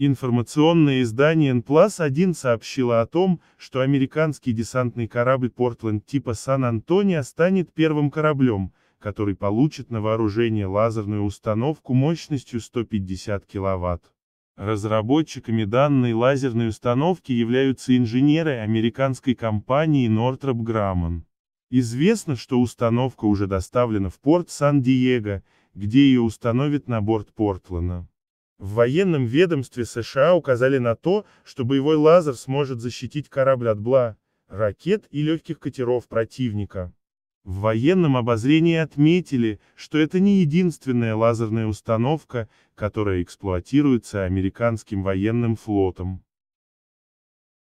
Информационное издание N-1 сообщило о том, что американский десантный корабль Портленд типа Сан-Антонио станет первым кораблем, который получит на вооружение лазерную установку мощностью 150 кВт. Разработчиками данной лазерной установки являются инженеры американской компании Northrop Grumman. Известно, что установка уже доставлена в порт Сан-Диего, где ее установят на борт Портлана. В военном ведомстве США указали на то, что боевой лазер сможет защитить корабль от БЛА, ракет и легких катеров противника. В военном обозрении отметили, что это не единственная лазерная установка, которая эксплуатируется американским военным флотом.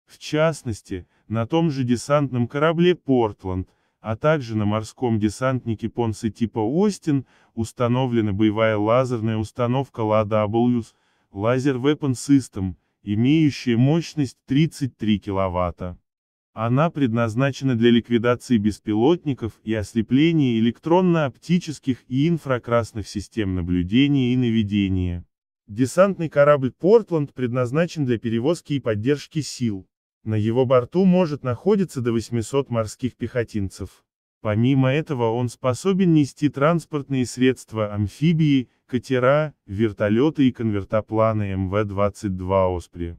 В частности, на том же десантном корабле «Портланд» а также на морском десантнике Понсы типа Остин, установлена боевая лазерная установка LAWS, Laser Weapon System, имеющая мощность 33 кВт. Она предназначена для ликвидации беспилотников и ослепления электронно-оптических и инфракрасных систем наблюдения и наведения. Десантный корабль «Портланд» предназначен для перевозки и поддержки сил, на его борту может находиться до 800 морских пехотинцев. Помимо этого он способен нести транспортные средства амфибии, катера, вертолеты и конвертопланы МВ-22 «Оспри».